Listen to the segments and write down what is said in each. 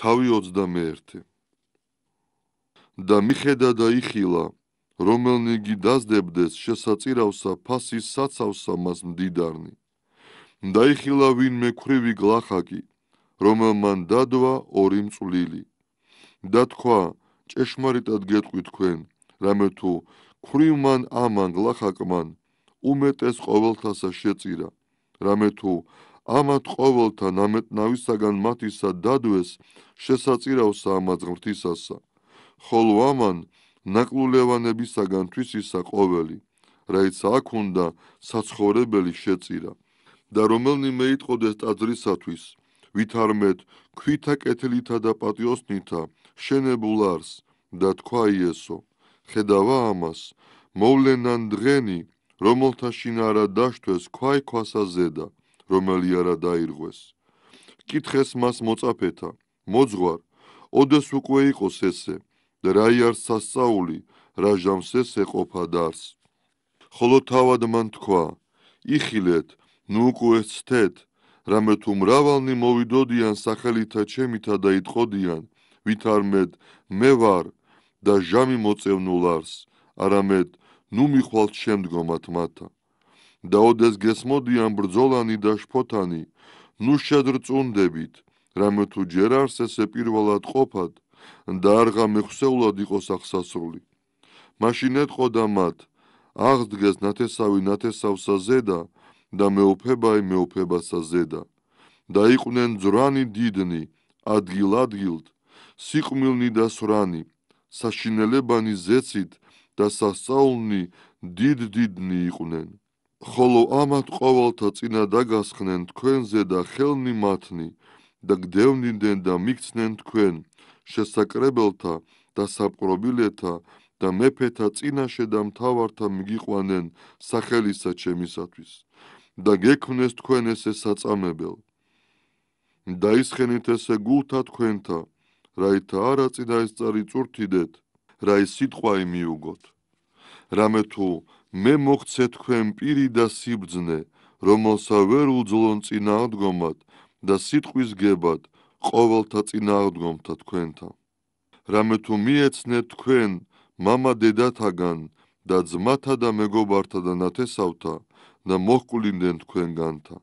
თავი 21 და მიხედა და იხილა რომელნიგი დაძდებდეს შესაწირავსა ფასის საცავსა მას მდიდარნი და იხილა ვინმე ქრივი გлахაკი რომელმან დადვა ორი მწვლილი და თქვა ჭეშმარიტად გეტყვი თქვენ რამე თუ ქრივმან ამან გлахაკმან უმეტეს ყოველთასა შეწირა რამე თუ ამათ ყოველთა ნამეტნავისაგან მათისა დადვეს შესაწირავს ამაძღმრთისასა ხოლო ამან ნაკლულევანებისაგან თვისისა ყოველი რაც აქ უნდა საცხოვრებელი შეწირა და რომელნიმე იტყოდეს ტაძრისათვის ვითარმეთ ქვითა კეთილითა და პატიოსნითა შენებულ არს და თქვა იესო ხედავა ამას მოვლენან დღენი რომელთა შინ არა დაშთვეს ქვაი ქვასა ზედა რომელი არა დაირღვეს. კითხეს მას მოწაფეთა, მოძღვარ, ოდეს უკვე იყოს ესე და რა არ სასწაული, რა ჟამს ეს ეყოფა დარს. ხოლო თავად მან თქვა: იხილეთ, ნუ უკვე ცთეთ, რამე თუ მრავალნი მოვიდოდიან სახელითა ჩემითა და ითყოდიან, ვითარმედ მე ვარ და ჟამი მოწევნულ არს, არამედ ნუ მიხვალთ შემდგომათ მათ. დაოდეს გესმოდიან ბრძოლანი და შფოთანი ნუ შეძრწუნდებით რამე თუ ჯერ არს ესე პირველად ყოფად და არღა მეხსეულად იყოს ახსასრული მაშინ ეთყოდა მათ აღდგეს ნათესავი ნათესავსა ზედა და მეუფებაი მეუფებასა ზედა და იყვნენ ძრანი დიდნი ადგილ ადგილთ სიყმილნი და სრანი საშინელებანი ზეცით და სასწაულნი დიდ დიდნი იყვნენ ხოლო ამათ ყოველთა წინა დაგასხნენ თქვენზე და ხელნი მათნი და გდევნინდნენ და მიგცნენ თქვენ შესაკრებელთა და საპყრობილეთა და მეფეთა წინაშე და მთავართა მიგიყვანენ სახელისა ჩემისათვის და გექვნეს თქვენ ესე საწამებელ და ისხენით ესე გულთა თქვენთა რაითა არა წინა ეს წარი წურთიდეთ რაი სიტყვაი მიუგოთ რამე თუ მე მოგცე თქვენ პირი და სიბძნე, რომელსა ვერ უძლონ წინააღდგომად და სიტყვის გებად ყოველთა წინააღდგომთა თქვენთა. რამე თუ მიეცნე თქვენ мама დედათაგან და ძმათა და მეგობართა და ნათესავთა და მოხკulinდენ თქვენგანთა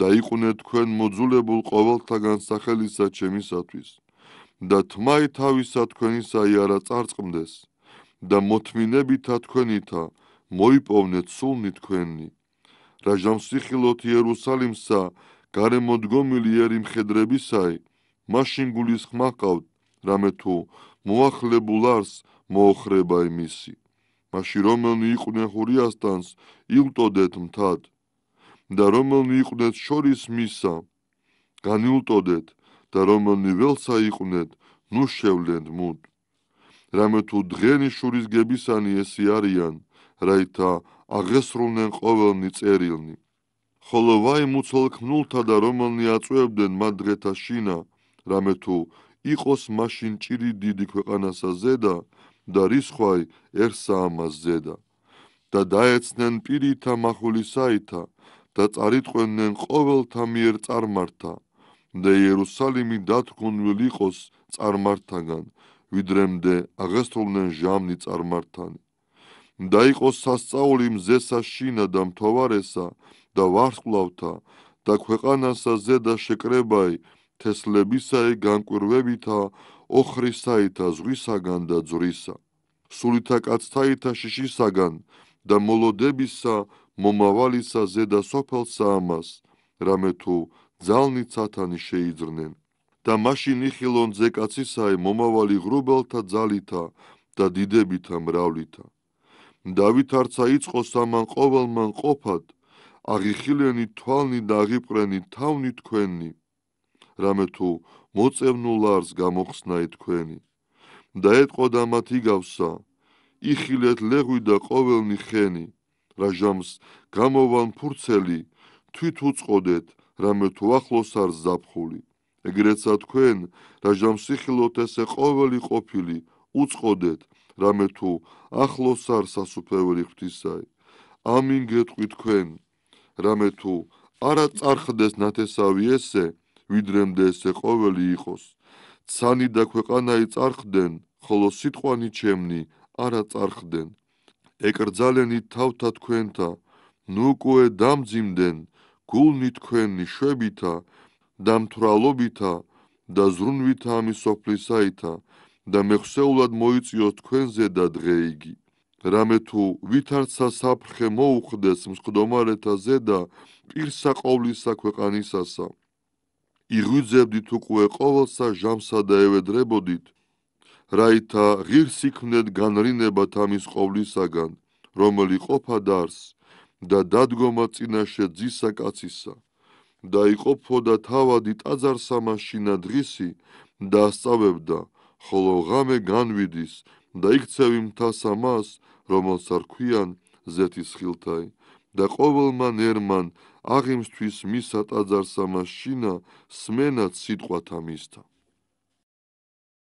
და იყვნენ თქვენ მოძულებულ ყოველთაგან სახელისა ჩემისათვის და თმაი თავისა თქვენისა იარა წარწმდეს და მოთმინებითა თქვენითა მოიპოვნეთ სულნი თქვენნი რა ჟამსიხილოთ იერუსალიმსა გარემოდ გომილი ერიმხედრებისაი მაშინ გulis ხმაკავთ რამე თუ მოახლებულ არს მოохრება იმისი მაში რომელნი იყვნენ ხურიასთანს იყვტოდეთ მთად და რომელნი იყვნენ შორის მისა განიულტოდეთ და რომელნი ველსა იყვნენ ნუ შევლენ მუდ რამე თუ დღენი შურის გებისანი ესე არიან, რაითა აღესრულნენ ყოველ ნიწერილნი. ხოლო ვაი მუცოლქმულთა და რომელნი აწუებდნენ მათ დღეთა შინა, რამე თუ იყოს მაშინ ჭირი დიდი ქვეყანასა ზედა და რისხვაი ერთსა ამას ზედა. და დაეცნენ პირითა მახულისაითა და წარიტყვენენ ყოველთა მიერ წარმართა და იერუსალიმი დათქუნვილ იყოს წარმართაგან ვიდრემდე აღესრულნენ ჟამნი წარმართანი დაიყო სასწაული მზესა შინა და მთავარესა და ვარსკვლავთა და ქვეყანასა ზედა შეკრებაი თესლებისაი განკვირვებითა ოხრისაითა ზღვისაგან და ძვრისა სულითა კაცთაითა შიშისაგან და მოლოდებისა მომავალისა ზედა სოფელსა ამას რამე თუ ძალნიცათანი შეიძრნენ და მაშინ იხილონ ზეკაცისაი მომავალი ღრუბელთა ძალითა და დიდებითა მრავლითა. დავით არცა იწყოს ამან ყოველმან ყოფად, აღიხილენი თვალნი და აღიპრენი თავნი თქვენნი, რამე თუ მოწევნულ არს გამოხსნაი თქვენი. და ეთყოდა მათ იგავსა, იხილეთ ლეღვი და ყოველნი ხენი, რა ჟამს გამოვან ფურცელი, თვით უწოდეთ, რამე თუ ახლოს არს ზაფხული. ეგრეცა თქვენ რა ჟამსიხილოთ ესე ყოველი ყოფილი უწოდეთ რამე თუ ახლოს არ სასუფეველი ღვთისაი ამინ გეტყვი თქვენ რამე თუ არა წარხდეს ნათესავი ესე ვიდრემდე ესე ყოველი იყოს ცანი და ქვეყანაი წარხდნენ ხოლო სიტყვანი ჩემნი არა წარხდნენ ეკრძალენი თავთა თქვენთა ნუკუე დამძიმდნენ გულნი თქვენი შვებითა დამთრალობითა და ზრუნვითა ამის სოფლისაითა და მეხსეულად მოიწიო თქვენზე და დღე იგი რამე თუ ვითარცა საფრხე მოუხდეს მსხდომარეთა ზედა პირსა ყოვლისა ქვეყანისასა იღვიძებდით უკვე ყოველსა ჟამსა და ევედრებოდით რაითა ღირს იქმნეთ განრინება თამის ყოვლისაგან რომელი ყოფა დარს და დადგომა წინაშე ძისა კაცისა დაიყოფო და თავად იტაზარსა მაშინა დღისი დაასწავებდა ხოლო ღამე განვიდის და იქცევი მთასა მას რომელს არ ქვიან ზეთის ხილთაი და ყოველმა ნერმან აღიმსთვის მის ატაზარსა მაშინა სმენად სიტყვათა მისთა